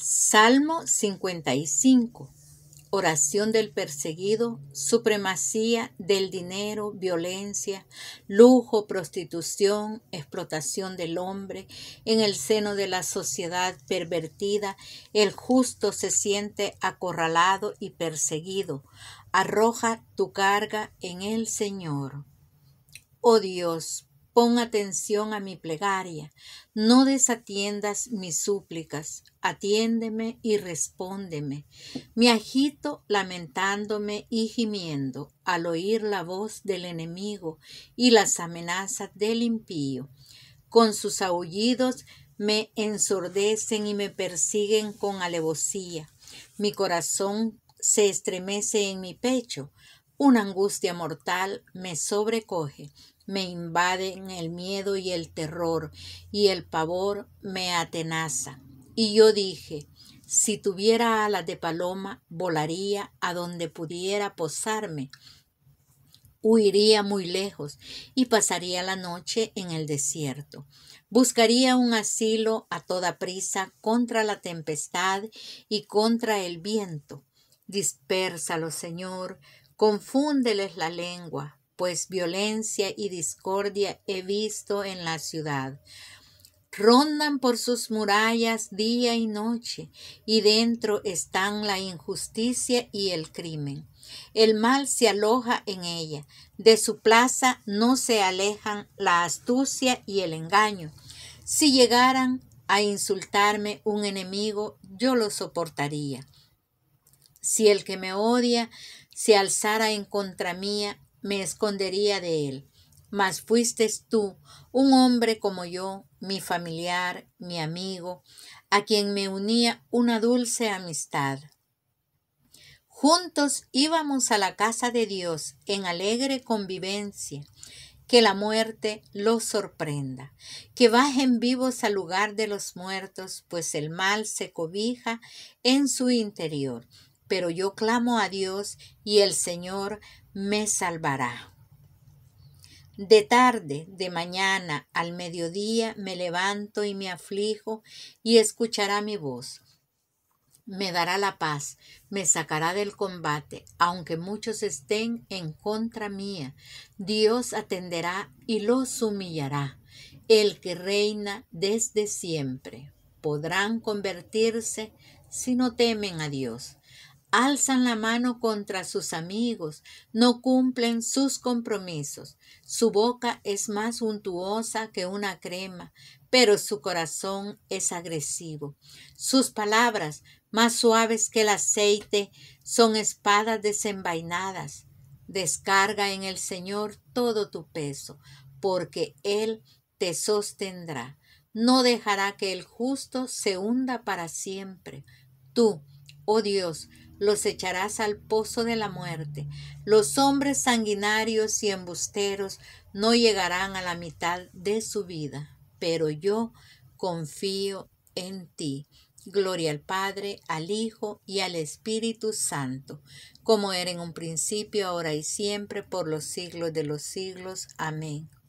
Salmo 55. Oración del perseguido, supremacía del dinero, violencia, lujo, prostitución, explotación del hombre. En el seno de la sociedad pervertida, el justo se siente acorralado y perseguido. Arroja tu carga en el Señor. Oh Dios, Pon atención a mi plegaria, no desatiendas mis súplicas, atiéndeme y respóndeme. Me agito lamentándome y gimiendo al oír la voz del enemigo y las amenazas del impío. Con sus aullidos me ensordecen y me persiguen con alevosía. Mi corazón se estremece en mi pecho una angustia mortal me sobrecoge, me invaden el miedo y el terror, y el pavor me atenaza. Y yo dije, si tuviera alas de paloma, volaría a donde pudiera posarme, huiría muy lejos y pasaría la noche en el desierto. Buscaría un asilo a toda prisa contra la tempestad y contra el viento. Dispérsalo, oh Señor, Confúndeles la lengua, pues violencia y discordia he visto en la ciudad. Rondan por sus murallas día y noche, y dentro están la injusticia y el crimen. El mal se aloja en ella, de su plaza no se alejan la astucia y el engaño. Si llegaran a insultarme un enemigo, yo lo soportaría. Si el que me odia se alzara en contra mía, me escondería de él. Mas fuiste tú, un hombre como yo, mi familiar, mi amigo, a quien me unía una dulce amistad. Juntos íbamos a la casa de Dios en alegre convivencia. Que la muerte los sorprenda, que bajen vivos al lugar de los muertos, pues el mal se cobija en su interior pero yo clamo a Dios y el Señor me salvará. De tarde, de mañana, al mediodía me levanto y me aflijo y escuchará mi voz. Me dará la paz, me sacará del combate, aunque muchos estén en contra mía. Dios atenderá y los humillará, el que reina desde siempre. Podrán convertirse si no temen a Dios alzan la mano contra sus amigos, no cumplen sus compromisos. Su boca es más untuosa que una crema, pero su corazón es agresivo. Sus palabras, más suaves que el aceite, son espadas desenvainadas. Descarga en el Señor todo tu peso, porque Él te sostendrá. No dejará que el justo se hunda para siempre. Tú, oh Dios, los echarás al pozo de la muerte. Los hombres sanguinarios y embusteros no llegarán a la mitad de su vida, pero yo confío en ti. Gloria al Padre, al Hijo y al Espíritu Santo, como era en un principio, ahora y siempre, por los siglos de los siglos. Amén.